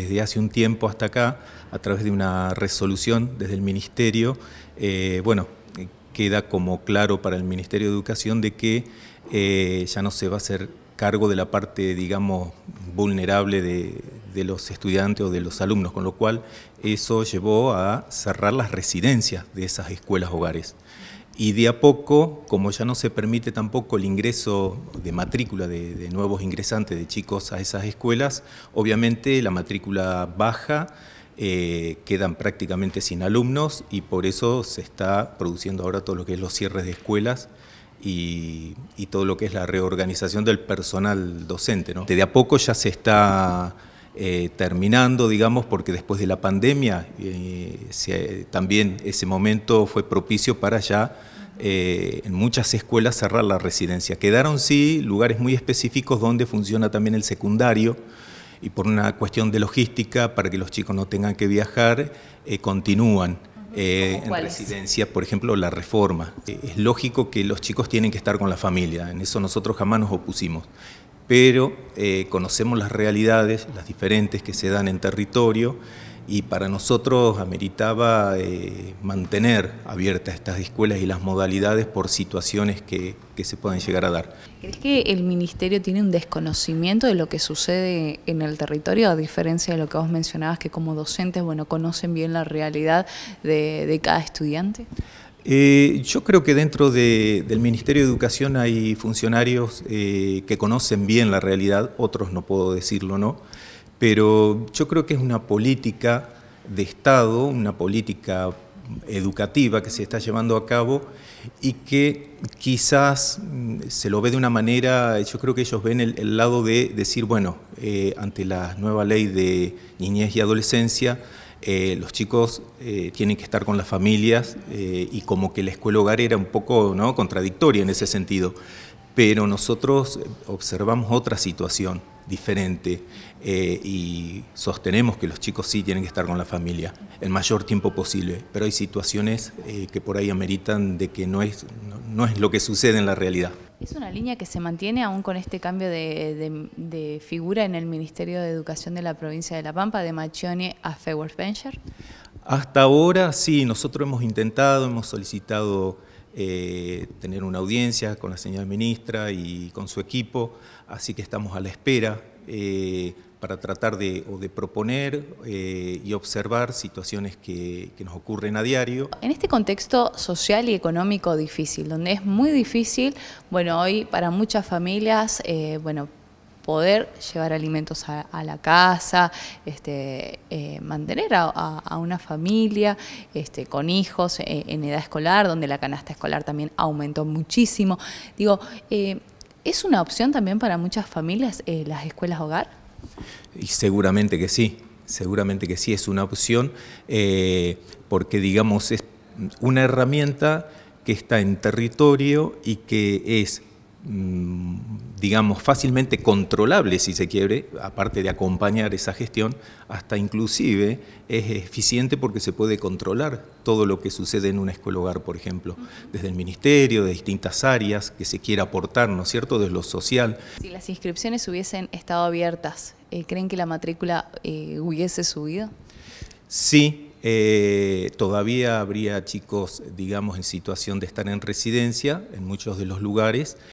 desde hace un tiempo hasta acá, a través de una resolución desde el Ministerio, eh, bueno, eh, queda como claro para el Ministerio de Educación de que eh, ya no se va a hacer cargo de la parte, digamos, vulnerable de, los estudiantes o de los alumnos, con lo cual eso llevó a cerrar las residencias de esas escuelas hogares. Y de a poco, como ya no se permite tampoco el ingreso de matrícula de, nuevos ingresantes, de chicos a esas escuelas, obviamente la matrícula baja, eh, quedan prácticamente sin alumnos y por eso se está produciendo ahora todo lo que es los cierres de escuelas y, todo lo que es la reorganización del personal docente. ¿no? De a poco ya se está eh, terminando, digamos, porque después de la pandemia eh, también ese momento fue propicio para ya eh, en muchas escuelas cerrar la residencia. Quedaron sí lugares muy específicos donde funciona también el secundario y por una cuestión de logística, para que los chicos no tengan que viajar, continúan. en residencia, por ejemplo, la reforma. es lógico que los chicos tienen que estar con la familia, en eso nosotros jamás nos opusimos pero eh, conocemos las realidades, las diferentes que se dan en territorio y para nosotros ameritaba eh, mantener abiertas estas escuelas y las modalidades por situaciones que, se puedan llegar a dar. ¿Crees que el Ministerio tiene un desconocimiento de lo que sucede en el territorio, a diferencia de lo que vos mencionabas, que como docentes bueno, conocen bien la realidad de cada estudiante? Eh, yo creo que dentro del Ministerio de Educación hay funcionarios eh, que conocen bien la realidad, otros no puedo decirlo, ¿no? Pero yo creo que es una política de Estado, una política educativa que se está llevando a cabo y que quizás mm, se lo ve de una manera, yo creo que ellos ven el, lado de decir, bueno, eh, ante la nueva ley de niñez y adolescencia, eh, los chicos eh, tienen que estar con las familias eh, y como que la escuela hogar era un poco contradictoria en ese sentido. Pero nosotros observamos otra situación diferente y sostenemos que los chicos sí tienen que estar con la familia el mayor tiempo posible. Pero hay situaciones que por ahí ameritan de que no es lo que sucede en la realidad. ¿Es una línea que se mantiene aún con este cambio de, figura en el Ministerio de Educación de la provincia de La Pampa, de Machione a Fewers Venture? Hasta ahora sí, nosotros hemos intentado, hemos solicitado eh, tener una audiencia con la señora ministra y con su equipo, así que estamos a la espera eh, para tratar de, o de proponer eh, y observar situaciones que, que, nos ocurren a diario. En este contexto social y económico difícil, donde es muy difícil, bueno, hoy para muchas familias, bueno, poder llevar alimentos a, la casa, este, eh, mantener a, una familia este, con hijos eh, en edad escolar, donde la canasta escolar también aumentó muchísimo. Digo, eh, ¿es una opción también para muchas familias las escuelas hogar? Y seguramente que sí, seguramente que sí es una opción, porque digamos es una herramienta que está en territorio y que es mm, digamos, fácilmente controlable si se quiebre, aparte de acompañar esa gestión, hasta inclusive es eficiente porque se puede controlar todo lo que sucede en un escuela hogar, por ejemplo, desde el ministerio, de distintas áreas que se quiera aportar, ¿no es cierto?, desde lo social. Si las inscripciones hubiesen estado abiertas, eh, ¿creen que la matrícula eh, hubiese subido? Sí, eh, todavía habría chicos, digamos, en situación de estar en residencia en muchos de los lugares